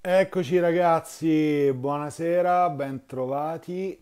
Eccoci ragazzi, buonasera, bentrovati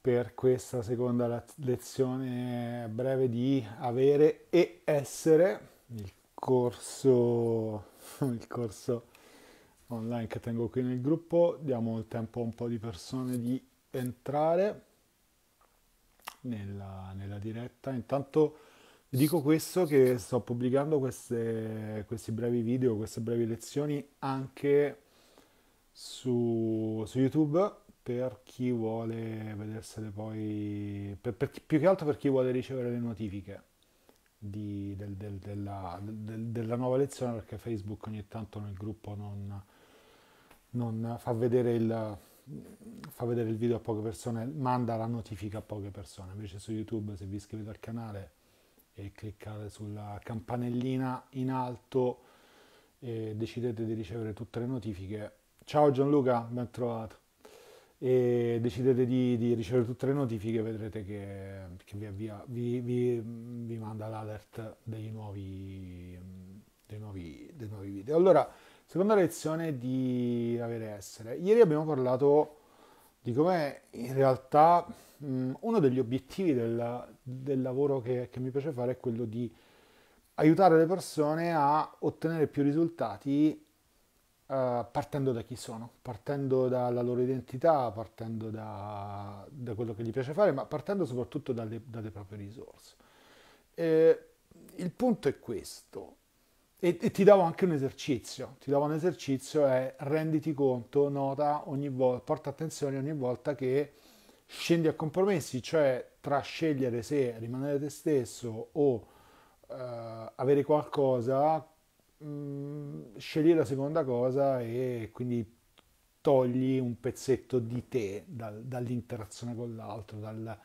per questa seconda lezione breve di Avere e Essere, il corso, il corso online che tengo qui nel gruppo. Diamo il tempo a un po' di persone di entrare nella, nella diretta. Intanto Dico questo che sto pubblicando queste, questi brevi video, queste brevi lezioni anche su, su YouTube per chi vuole vedersele poi, per, per, più che altro per chi vuole ricevere le notifiche di, del, del, della, del, della, nuova lezione perché Facebook ogni tanto nel gruppo non, non fa, vedere il, fa vedere il video a poche persone, manda la notifica a poche persone, invece su YouTube se vi iscrivete al canale e cliccate sulla campanellina in alto e decidete di ricevere tutte le notifiche. Ciao Gianluca, ben trovato. E decidete di, di ricevere tutte le notifiche, vedrete che, che vi, avvia, vi, vi, vi manda l'alert dei nuovi, dei, nuovi, dei nuovi video. Allora, seconda lezione di avere essere. Ieri abbiamo parlato Dico, beh, in realtà mh, uno degli obiettivi del, del lavoro che, che mi piace fare è quello di aiutare le persone a ottenere più risultati Uh, partendo da chi sono, partendo dalla loro identità, partendo da, da quello che gli piace fare, ma partendo soprattutto dalle, dalle proprie risorse. Eh, il punto è questo, e, e, ti davo anche un esercizio, ti davo un esercizio è renditi conto, nota ogni volta, porta attenzione ogni volta che scendi a compromessi, cioè tra scegliere se rimanere te stesso o eh, avere qualcosa, mh, mm, scegli la seconda cosa e quindi togli un pezzetto di te dal, dall'interazione con l'altro, dal,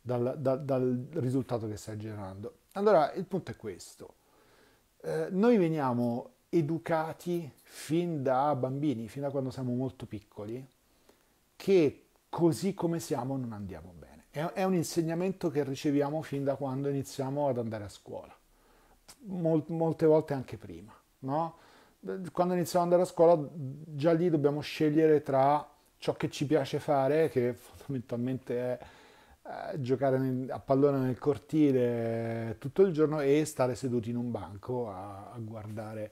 dal, dal risultato che stai generando. Allora il punto è questo eh, noi veniamo educati fin da bambini, fin da quando siamo molto piccoli, che così come siamo non andiamo bene. È, è un insegnamento che riceviamo fin da quando iniziamo ad andare a scuola, Mol, molte volte anche prima. No? Quando iniziamo ad andare a scuola già lì dobbiamo scegliere tra ciò che ci piace fare, che fondamentalmente è giocare a pallone nel cortile tutto il giorno e stare seduti in un banco a, a guardare.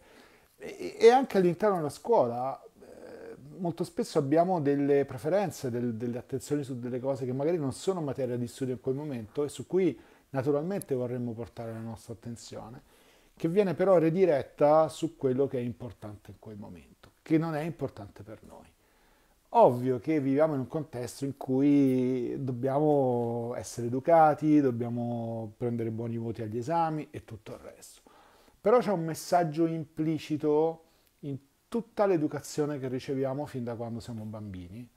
E, e, anche all'interno della scuola eh, molto spesso abbiamo delle preferenze, del, delle attenzioni su delle cose che magari non sono materia di studio in quel momento e su cui naturalmente vorremmo portare la nostra attenzione, che viene però rediretta su quello che è importante in quel momento, che non è importante per noi. Ovvio che viviamo in un contesto in cui dobbiamo essere educati, dobbiamo prendere buoni voti agli esami e tutto il resto. Però c'è un messaggio implicito in tutta l'educazione che riceviamo fin da quando siamo bambini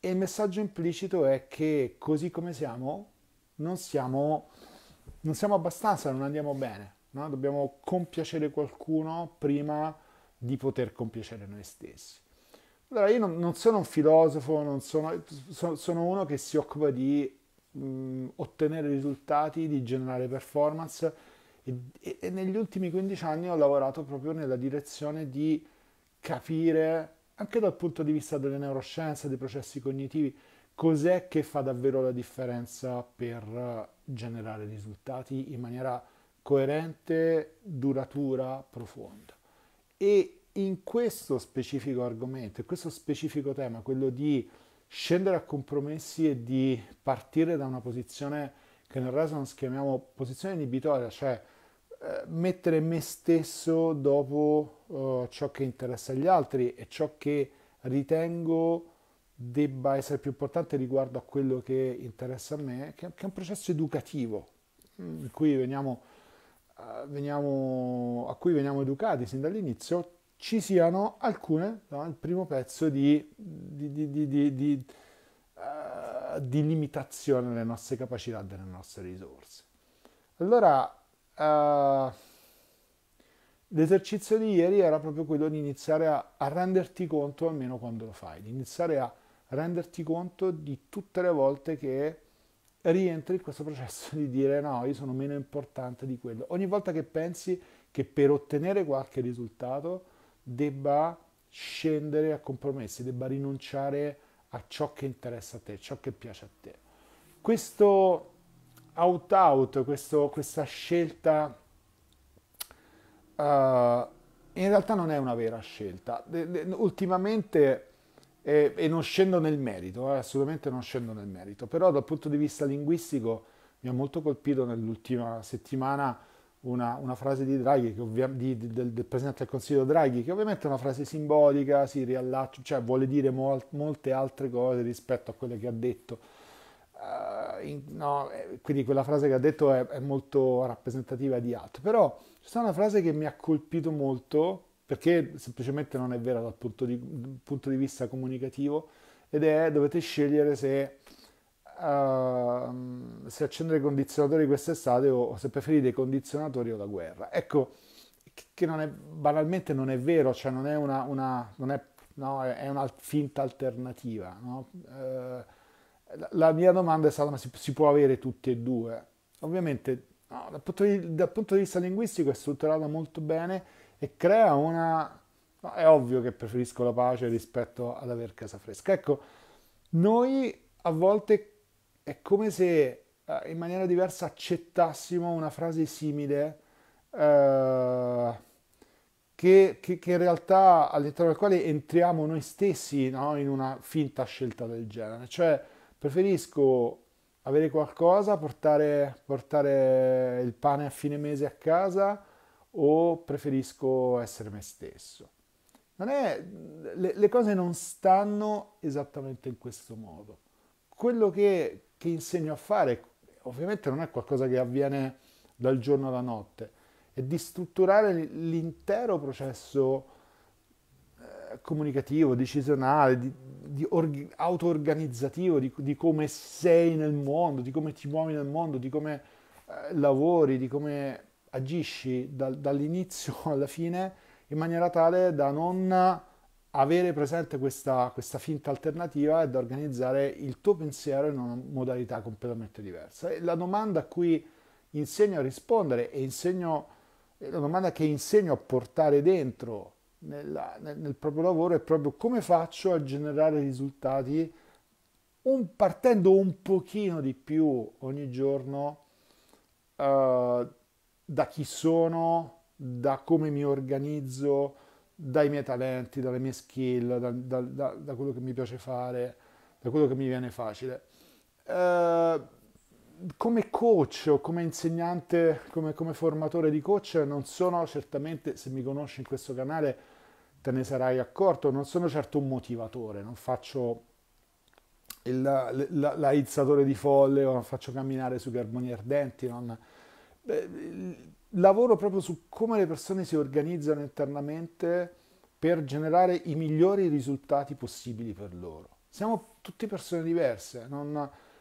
e il messaggio implicito è che così come siamo non siamo, non siamo abbastanza, non andiamo bene. No? Dobbiamo compiacere qualcuno prima di poter compiacere noi stessi. Allora, io non, non sono un filosofo, non sono, sono, sono, uno che si occupa di mh, ottenere risultati, di generare performance e, e, e negli ultimi 15 anni ho lavorato proprio nella direzione di capire, anche dal punto di vista delle neuroscienze, dei processi cognitivi, cos'è che fa davvero la differenza per generare risultati in maniera coerente, duratura, profonda. E in questo specifico argomento, in questo specifico tema, quello di scendere a compromessi e di partire da una posizione che nel Resonance chiamiamo posizione inibitoria, cioè eh, mettere me stesso dopo eh, ciò che interessa agli altri e ciò che ritengo debba essere più importante riguardo a quello che interessa a me, che, è un processo educativo in cui veniamo, eh, veniamo, a cui veniamo educati sin dall'inizio ci siano alcune, no? il primo pezzo di, di, di, di uh, limitazione delle nostre capacità, delle nostre risorse. Allora, uh, l'esercizio di ieri era proprio quello di iniziare a, a renderti conto, almeno quando lo fai, di iniziare a renderti conto di tutte le volte che rientri in questo processo di dire no, io sono meno importante di quello. Ogni volta che pensi che per ottenere qualche risultato debba scendere a compromessi, debba rinunciare a ciò che interessa a te, ciò che piace a te. Questo out-out, questa scelta uh, in realtà non è una vera scelta. De, de, ultimamente, eh, e non scendo nel merito, eh, assolutamente non scendo nel merito, però dal punto di vista linguistico mi ha molto colpito nell'ultima settimana una, una frase di Draghi, ovvia, di, di, del, del, Presidente del Consiglio Draghi, che ovviamente è una frase simbolica, si riallaccia, cioè vuole dire mol, molte altre cose rispetto a quelle che ha detto. Uh, in, no, eh, quindi quella frase che ha detto è, è molto rappresentativa di altro. Però c'è stata una frase che mi ha colpito molto, perché semplicemente non è vera dal punto di, punto di vista comunicativo, ed è dovete scegliere se Ehm, se accendere i condizionatori quest'estate o se preferite i condizionatori o la guerra. Ecco, che non è, banalmente non è vero, cioè non è una, una, non è, no, è una finta alternativa. No? Uh, la mia domanda è stata ma si, si può avere tutti e due? Ovviamente no, dal, punto di, dal punto di vista linguistico è strutturata molto bene e crea una... No, è ovvio che preferisco la pace rispetto ad aver casa fresca. Ecco, noi a volte è come se eh, in maniera diversa accettassimo una frase simile eh, che, che, che, in realtà all'interno della quale entriamo noi stessi no? in una finta scelta del genere. Cioè preferisco avere qualcosa, portare, portare il pane a fine mese a casa o preferisco essere me stesso. Non È, le, le cose non stanno esattamente in questo modo. Quello che, che insegno a fare, ovviamente non è qualcosa che avviene dal giorno alla notte, è di strutturare l'intero processo eh, comunicativo, decisionale, di, di org- auto-organizzativo, di, di, come sei nel mondo, di come ti muovi nel mondo, di come eh, lavori, di come agisci dal, dall'inizio alla fine in maniera tale da non avere presente questa, questa, finta alternativa è da organizzare il tuo pensiero in una modalità completamente diversa. E la domanda a cui insegno a rispondere e insegno, la domanda che insegno a portare dentro nella, nel, nel, proprio lavoro è proprio come faccio a generare risultati un, partendo un pochino di più ogni giorno uh, da chi sono, da come mi organizzo, dai miei talenti, dalle mie skill, da, da, da, da, quello che mi piace fare, da quello che mi viene facile. Eh, come coach o come insegnante, come, come, formatore di coach, non sono certamente, se mi conosci in questo canale, te ne sarai accorto, non sono certo un motivatore, non faccio l'aizzatore di folle o non faccio camminare su carboni ardenti, non... Beh, lavoro proprio su come le persone si organizzano internamente per generare i migliori risultati possibili per loro. Siamo tutte persone diverse, non,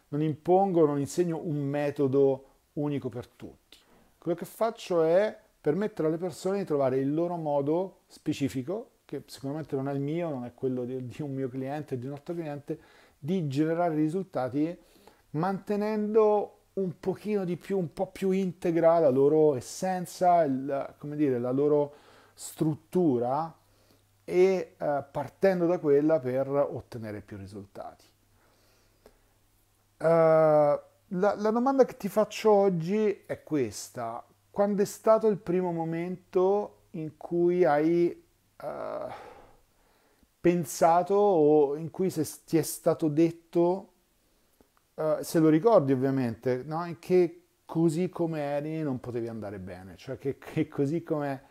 non impongo, non insegno un metodo unico per tutti. Quello che faccio è permettere alle persone di trovare il loro modo specifico, che sicuramente non è il mio, non è quello di, di un mio cliente, di un altro cliente, di generare risultati mantenendo un pochino di più, un po' più integra la loro essenza, il, come dire, la loro struttura e eh, partendo da quella per ottenere più risultati. Uh, la, la domanda che ti faccio oggi è questa. Quando è stato il primo momento in cui hai uh, pensato o in cui se ti è stato detto eh, se lo ricordi ovviamente, no? che così come eri non potevi andare bene, cioè che, che così come,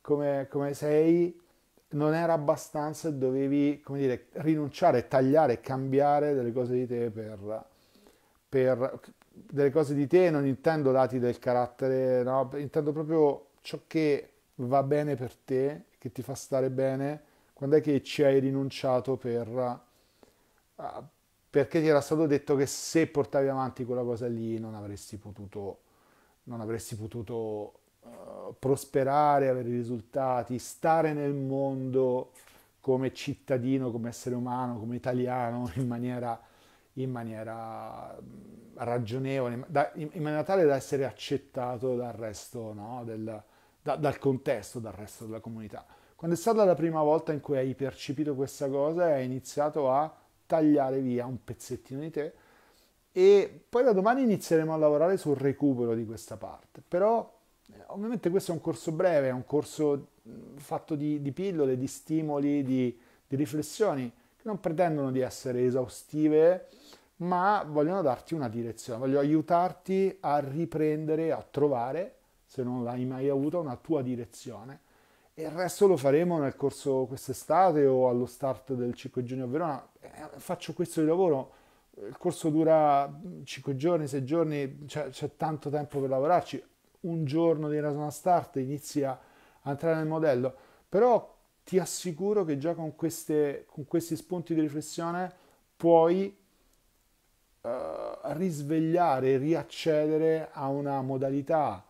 come, come, sei non era abbastanza e dovevi dire, rinunciare, tagliare, cambiare delle cose di te per, per delle cose di te, non intendo dati del carattere, no? intendo proprio ciò che va bene per te, che ti fa stare bene, quando è che ci hai rinunciato per, eh, perché ti era stato detto che se portavi avanti quella cosa lì non avresti potuto, non avresti potuto uh, prosperare, avere risultati, stare nel mondo come cittadino, come essere umano, come italiano, in maniera, in maniera mm, ragionevole, da, in, in, maniera tale da essere accettato dal resto no? del, da, dal contesto, dal resto della comunità. Quando è stata la prima volta in cui hai percepito questa cosa e hai iniziato a tagliare via un pezzettino di te e poi da domani inizieremo a lavorare sul recupero di questa parte. Però eh, ovviamente questo è un corso breve, è un corso mm, fatto di, di pillole, di stimoli, di, di riflessioni che non pretendono di essere esaustive, ma vogliono darti una direzione, voglio aiutarti a riprendere, a trovare, se non l'hai mai avuta, una tua direzione e il resto lo faremo nel corso quest'estate o allo start del 5 giugno a Verona. Eh, faccio questo di lavoro, il corso dura 5 giorni, 6 giorni, c'è, tanto tempo per lavorarci. Un giorno di Erasmus Start inizia a, entrare nel modello, però ti assicuro che già con, queste, con questi spunti di riflessione puoi eh, risvegliare, riaccedere a una modalità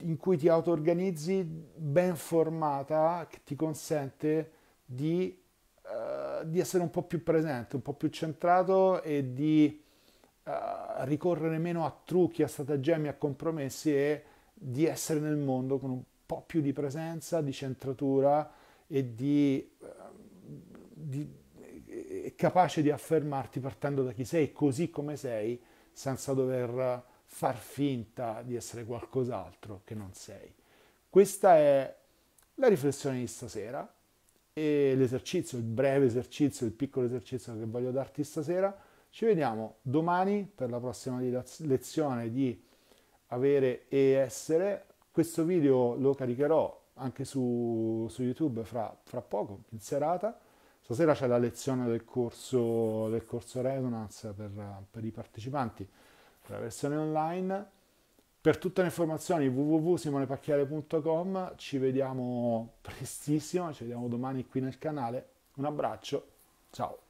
in cui ti auto-organizzi ben formata che ti consente di, uh, di, essere un po' più presente, un po' più centrato e di uh, ricorrere meno a trucchi, a stratagemmi, a compromessi e di essere nel mondo con un po' più di presenza, di centratura e di, uh, di capace di affermarti partendo da chi sei, così come sei, senza dover far finta di essere qualcos'altro che non sei. Questa è la riflessione di stasera e l'esercizio, il breve esercizio, il piccolo esercizio che voglio darti stasera. Ci vediamo domani per la prossima lezione di avere e essere. Questo video lo caricherò anche su, su YouTube fra, fra, poco, in serata. Stasera c'è la lezione del corso, del corso Resonance per, per i partecipanti la versione online. Per tutte le informazioni www.simonepacchiale.com, ci vediamo prestissimo, ci vediamo domani qui nel canale. Un abbraccio, ciao!